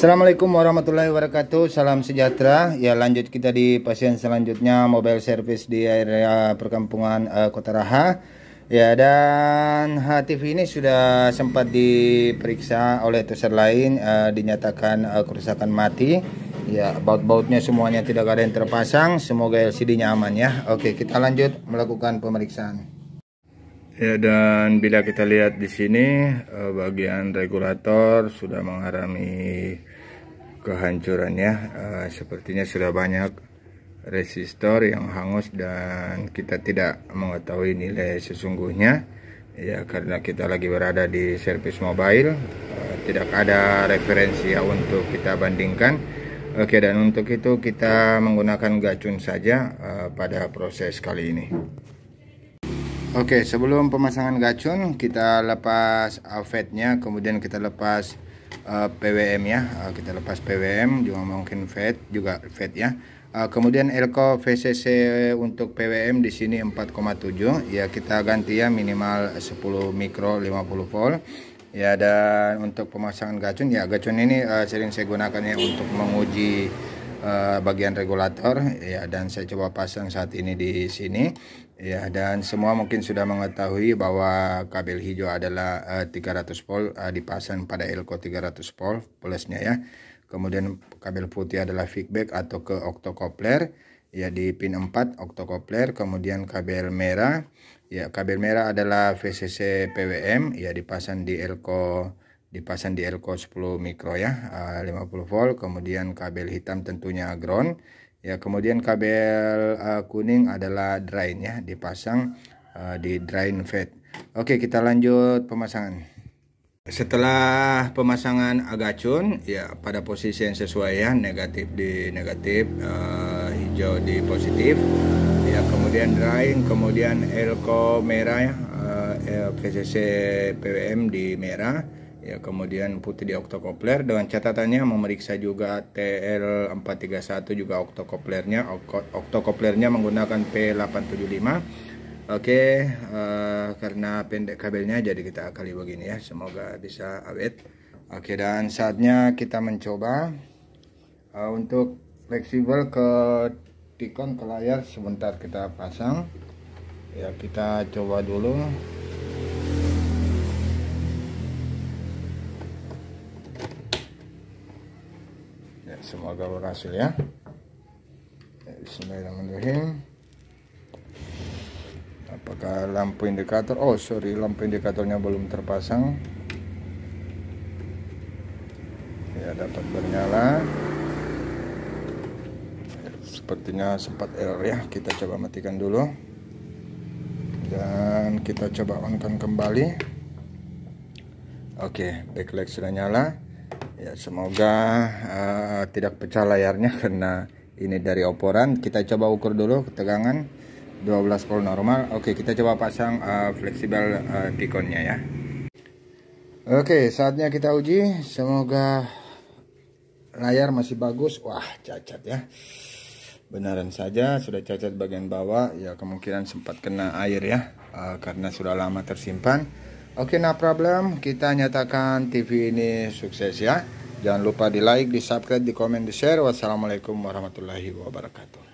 Assalamualaikum warahmatullahi wabarakatuh Salam sejahtera Ya lanjut kita di pasien selanjutnya Mobile service di area perkampungan uh, Kota Raha Ya dan HTV ini sudah sempat diperiksa oleh toser lain uh, Dinyatakan uh, kerusakan mati Ya baut-bautnya semuanya tidak ada yang terpasang Semoga LCD nya aman ya Oke kita lanjut melakukan pemeriksaan Ya, dan bila kita lihat di sini eh, bagian regulator sudah mengalami kehancuran ya. Eh, sepertinya sudah banyak resistor yang hangus dan kita tidak mengetahui nilai sesungguhnya. Ya, karena kita lagi berada di servis mobile, eh, tidak ada referensi ya untuk kita bandingkan. Oke, dan untuk itu kita menggunakan gacun saja pada proses kali ini. Oke, sebelum pemasangan gacun kita lepas avetnya, kemudian kita lepas uh, eh, PWM ya. Uh, kita lepas PWM juga mungkin vet juga vet ya. Uh, kemudian elko VCC untuk PWM di sini 4,7 ya kita ganti ya minimal 10 mikro 50 volt. Ya dan untuk pemasangan gacun ya gacun ini uh, sering saya gunakan ya untuk menguji Eh, bagian regulator ya dan saya coba pasang saat ini di sini ya dan semua mungkin sudah mengetahui bahwa kabel hijau adalah uh, eh, 300 volt uh, dipasang pada elko 300 volt plusnya ya kemudian kabel putih adalah feedback atau ke octocoupler ya di pin 4 octocoupler kemudian kabel merah ya kabel merah adalah VCC PWM ya dipasang di elko dipasang di elko 10 mikro ya 50 eh, volt kemudian kabel hitam tentunya ground ya kemudian kabel eh, kuning adalah drain ya dipasang eh, di drain fed oke kita lanjut pemasangan setelah pemasangan agacun ya pada posisi yang sesuai ya negatif di negatif uh, hijau di positif ya kemudian drain kemudian elko merah ya uh, PCC PWM di merah ya kemudian putih di octocoupler dengan catatannya memeriksa juga TL431 juga octocouplernya octocouplernya menggunakan P875 oke uh, karena pendek kabelnya jadi kita kali begini ya semoga bisa awet oke dan saatnya kita mencoba uh, untuk fleksibel ke tikon ke layar sebentar kita pasang ya kita coba dulu semoga berhasil ya eh, Bismillahirrahmanirrahim apakah lampu indikator oh sorry lampu indikatornya belum terpasang ya dapat bernyala sepertinya sempat error ya kita coba matikan dulu dan kita coba onkan kembali oke backlight sudah nyala ya semoga uh, tidak pecah layarnya karena ini dari oporan kita coba ukur dulu ketegangan 12 volt normal oke kita coba pasang uh, fleksibel uh, dikonnya ya oke saatnya kita uji semoga layar masih bagus wah cacat ya benaran saja sudah cacat bagian bawah ya kemungkinan sempat kena air ya uh, karena sudah lama tersimpan Oke, nah problem kita nyatakan TV ini sukses ya. Jangan lupa di like, di subscribe, di komen, di share. Wassalamualaikum warahmatullahi wabarakatuh.